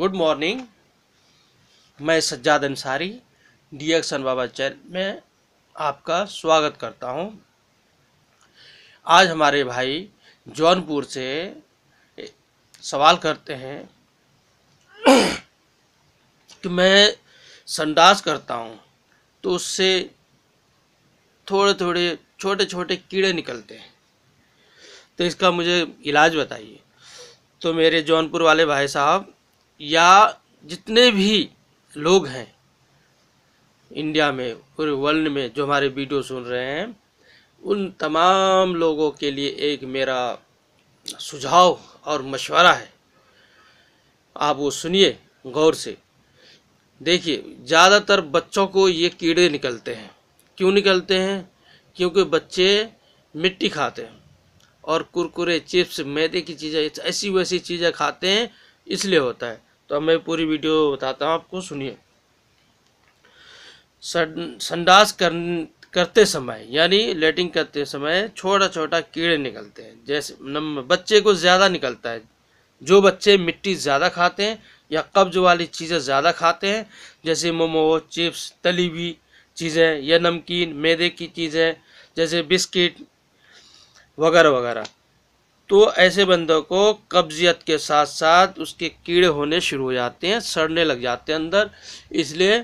good morning मैं सज्जाद अंसारी डी एक्सन बाबा चैन में आपका स्वागत करता हूं आज हमारे भाई जौनपुर से सवाल करते हैं कि तो मैं संडास करता हूं तो उससे थोड़े थोड़े छोटे छोटे कीड़े निकलते हैं तो इसका मुझे इलाज बताइए तो मेरे जौनपुर वाले भाई साहब या जितने भी लोग हैं इंडिया में पूरे वर्ल्ड में जो हमारे वीडियो सुन रहे हैं उन तमाम लोगों के लिए एक मेरा सुझाव और मशवरा है आप वो सुनिए गौर से देखिए ज़्यादातर बच्चों को ये कीड़े निकलते हैं क्यों निकलते हैं क्योंकि बच्चे मिट्टी खाते हैं और कुरकुरे चिप्स मैदे की चीज़ें ऐसी वैसी चीज़ें खाते हैं इसलिए होता है तो मैं पूरी वीडियो बताता हूँ आपको सुनिए संडास कर, करते समय यानी लेटिंग करते समय छोटा छोटा कीड़े निकलते हैं जैसे बच्चे को ज़्यादा निकलता है जो बच्चे मिट्टी ज़्यादा खाते हैं या कब्ज वाली चीज़ें ज़्यादा खाते हैं जैसे मोमो चिप्स तली हुई चीज़ें या नमकीन मैदे की चीज़ें जैसे बिस्किट वगैरह वगैरह तो ऐसे बंदों को कब्जियत के साथ साथ उसके कीड़े होने शुरू हो जाते हैं सड़ने लग जाते हैं अंदर इसलिए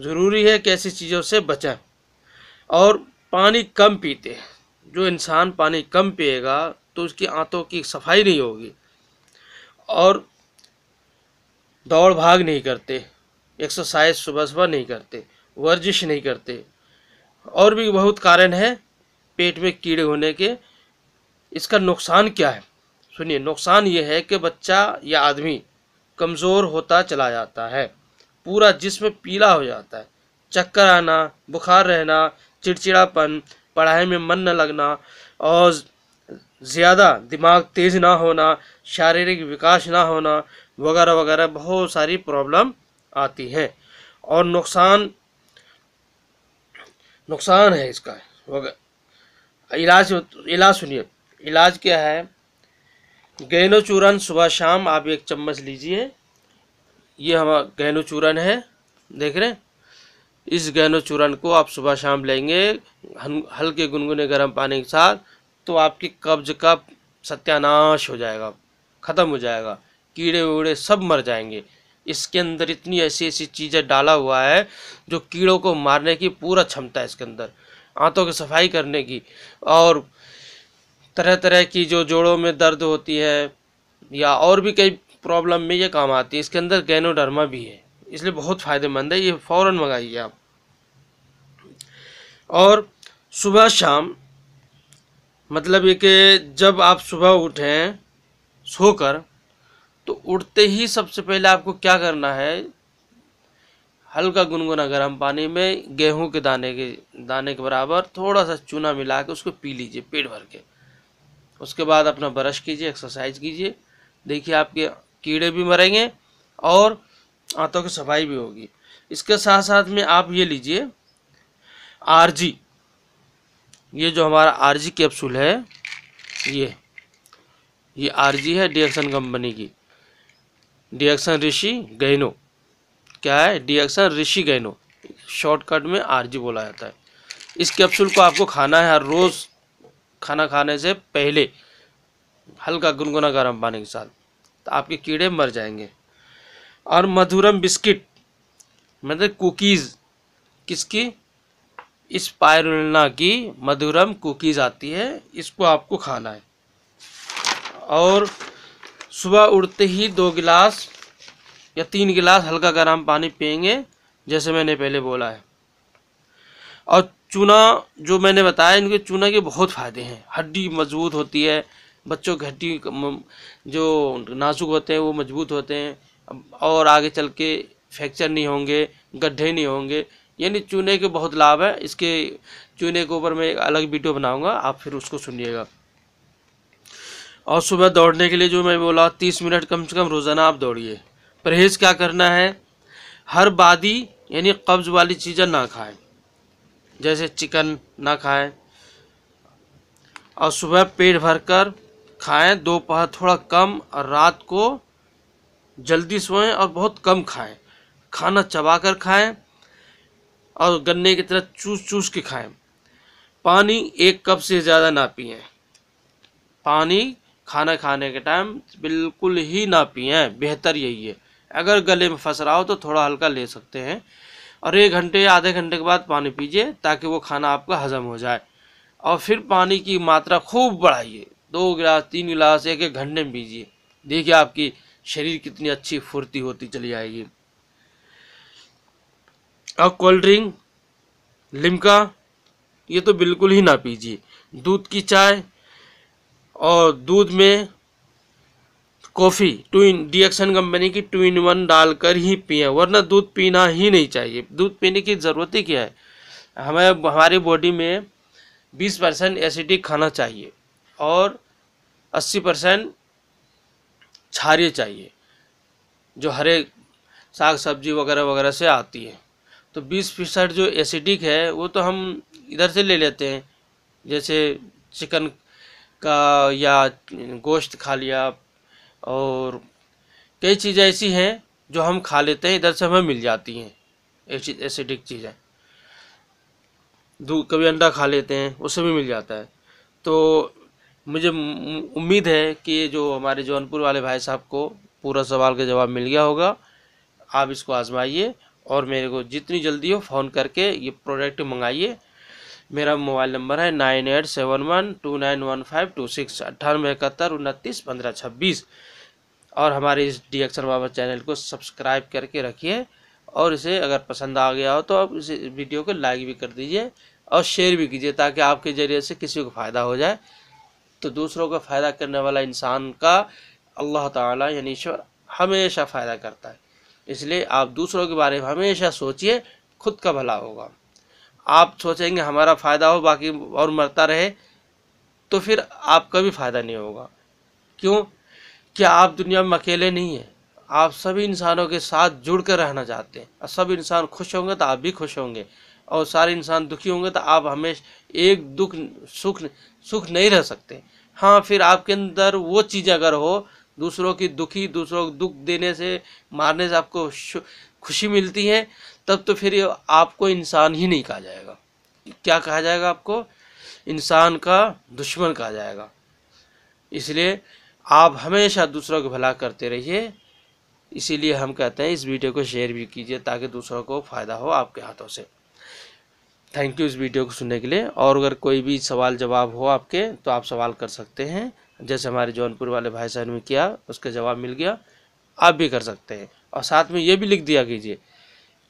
ज़रूरी है कि ऐसी चीज़ों से बचें और पानी कम पीते हैं जो इंसान पानी कम पिएगा तो उसकी आंतों की सफाई नहीं होगी और दौड़ भाग नहीं करते एक्सरसाइज सुबह सुबह नहीं करते वर्जिश नहीं करते और भी बहुत कारण है पेट में कीड़े होने के इसका नुकसान क्या है सुनिए नुकसान ये है कि बच्चा या आदमी कमज़ोर होता चला जाता है पूरा जिसम पीला हो जाता है चक्कर आना बुखार रहना चिड़चिड़ापन पढ़ाई में मन न लगना और ज़्यादा दिमाग तेज़ ना होना शारीरिक विकास ना होना वगैरह वगैरह बहुत सारी प्रॉब्लम आती है और नुकसान नुकसान है इसका इलाज इलाज सुनिए इलाज क्या है गहनो चूरन सुबह शाम आप एक चम्मच लीजिए ये हमारा गहनो चूरन है देख रहे हैं इस गहनो चूरन को आप सुबह शाम लेंगे हल्के गुनगुने गर्म पानी के साथ तो आपकी कब्ज का सत्यानाश हो जाएगा ख़त्म हो जाएगा कीड़े उड़े सब मर जाएंगे इसके अंदर इतनी ऐसी ऐसी चीज़ें डाला हुआ है जो कीड़ों को मारने की पूरा क्षमता है इसके अंदर आंतों की सफाई करने की और तरह तरह की जो जोड़ों में दर्द होती है या और भी कई प्रॉब्लम में ये काम आती है इसके अंदर गैनोडर्मा भी है इसलिए बहुत फ़ायदेमंद है ये फ़ौर मंगाइए आप और सुबह शाम मतलब ये कि जब आप सुबह उठें सोकर तो उठते ही सबसे पहले आपको क्या करना है हल्का गुनगुना गर्म पानी में गेहूं के दाने के दाने के बराबर थोड़ा सा चूना मिला के उसको पी लीजिए पेट भर के उसके बाद अपना ब्रश कीजिए एक्सरसाइज कीजिए देखिए आपके कीड़े भी मरेंगे और आंतों की सफाई भी होगी इसके साथ साथ में आप ये लीजिए आरजी ये जो हमारा आरजी कैप्सूल है ये ये आरजी है डिएक्शन कंपनी की डिएक्शन ऋषि गैनो क्या है डिएक्शन ऋषि गैनो शॉर्टकट में आरजी बोला जाता है इस कैप्सूल को आपको खाना है हर रोज़ खाना खाने से पहले हल्का गुनगुना गर्म पानी के साथ तो आपके कीड़े मर जाएंगे और मधुरम बिस्किट मतलब कुकीज़ किसकी पायरुलना की मधुरम कुकीज़ आती है इसको आपको खाना है और सुबह उठते ही दो गिलास या तीन गिलास हल्का गर्म पानी पियेंगे जैसे मैंने पहले बोला है और चूना जो मैंने बताया इनके चूना के बहुत फ़ायदे हैं हड्डी मजबूत होती है बच्चों की हड्डी जो नाजुक होते हैं वो मजबूत होते हैं और आगे चल के फ्रैक्चर नहीं होंगे गड्ढे नहीं होंगे यानी चूने के बहुत लाभ है इसके चूने के ऊपर मैं एक अलग वीडियो बनाऊंगा आप फिर उसको सुनिएगा और सुबह दौड़ने के लिए जो मैं बोला तीस मिनट कम से कम रोज़ाना आप दौड़िए परहेज़ क्या करना है हर बादी यानी कब्ज़ वाली चीज़ें ना खाएं जैसे चिकन ना खाएं और सुबह पेट भर कर खाएं दोपहर थोड़ा कम और रात को जल्दी सोएं और बहुत कम खाएं खाना चबा कर खाएं और गन्ने की तरह चूस चूस के खाएं पानी एक कप से ज़्यादा ना पिए पानी खाना खाने के टाइम बिल्कुल ही ना पिए बेहतर यही है अगर गले में फंस रहा हो तो थोड़ा हल्का ले सकते हैं और एक घंटे या आधे घंटे के बाद पानी पीजिए ताकि वो खाना आपका हजम हो जाए और फिर पानी की मात्रा खूब बढ़ाइए दो गिलास तीन गिलास एक एक घंटे में पीजिए देखिए आपकी शरीर कितनी अच्छी फुर्ती होती चली जाएगी और कोल्ड ड्रिंक लिमका ये तो बिल्कुल ही ना पीजिए दूध की चाय और दूध में कॉफ़ी टू इन डिएक्शन कंपनी की टू इन वन डालकर ही पिए वरना दूध पीना ही नहीं चाहिए दूध पीने की ज़रूरत ही क्या है हमें हमारी बॉडी में 20 परसेंट एसिडिक खाना चाहिए और 80 परसेंट क्षार्य चाहिए जो हरे साग सब्जी वगैरह वगैरह से आती है तो 20 फीसद जो एसिडिक है वो तो हम इधर से ले लेते हैं जैसे चिकन का या गोश्त खा लिया और कई चीज़ें ऐसी हैं जो हम खा लेते हैं इधर से हमें मिल जाती हैं ऐसी एसिडिक चीज़ें दूध कभी अंडा खा लेते हैं उससे भी मिल जाता है तो मुझे उम्मीद है कि जो हमारे जौनपुर वाले भाई साहब को पूरा सवाल का जवाब मिल गया होगा आप इसको आजमाइए और मेरे को जितनी जल्दी हो फ़ोन करके ये प्रोडक्ट मंगाइए मेरा मोबाइल नंबर है nine eight seven one two nine one five two six अट्ठानवे इकहत्तर उनतीस पंद्रह छब्बीस और हमारे इस डी एक्सर बाबा चैनल को सब्सक्राइब करके रखिए और इसे अगर पसंद आ गया हो तो आप इस वीडियो को लाइक भी कर दीजिए और शेयर भी कीजिए ताकि आपके ज़रिए से किसी को फ़ायदा हो जाए तो दूसरों का फ़ायदा करने वाला इंसान का अल्लाह ताला यानी ईश्वर हमेशा फ़ायदा करता है इसलिए आप दूसरों के बारे में हमेशा सोचिए खुद का भला होगा आप सोचेंगे हमारा फ़ायदा हो बाकी और मरता रहे तो फिर आपका भी फ़ायदा नहीं होगा क्यों क्या आप दुनिया में अकेले नहीं हैं आप सभी इंसानों के साथ जुड़ कर रहना चाहते हैं और सब इंसान खुश होंगे तो आप भी खुश होंगे और सारे इंसान दुखी होंगे तो आप हमेशा एक दुख सुख सुख नहीं रह सकते हाँ फिर आपके अंदर वो चीज़ अगर हो दूसरों की दुखी दूसरों को दुख देने से मारने से आपको खुशी मिलती है तब तो फिर आपको इंसान ही नहीं कहा जाएगा क्या कहा जाएगा आपको इंसान का दुश्मन कहा जाएगा इसलिए आप हमेशा दूसरों को भला करते रहिए इसीलिए हम कहते हैं इस वीडियो को शेयर भी कीजिए ताकि दूसरों को फ़ायदा हो आपके हाथों से थैंक यू इस वीडियो को सुनने के लिए और अगर कोई भी सवाल जवाब हो आपके तो आप सवाल कर सकते हैं जैसे हमारे जौनपुर वाले भाई साहब ने किया उसका जवाब मिल गया आप भी कर सकते हैं और साथ में ये भी लिख दिया कीजिए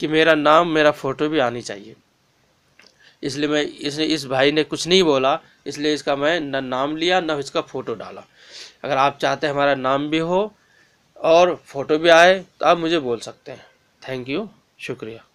कि मेरा नाम मेरा फ़ोटो भी आनी चाहिए इसलिए मैं इसने इस भाई ने कुछ नहीं बोला इसलिए इसका मैं ना नाम लिया ना इसका फ़ोटो डाला अगर आप चाहते हैं हमारा नाम भी हो और फ़ोटो भी आए तो आप मुझे बोल सकते हैं थैंक यू शुक्रिया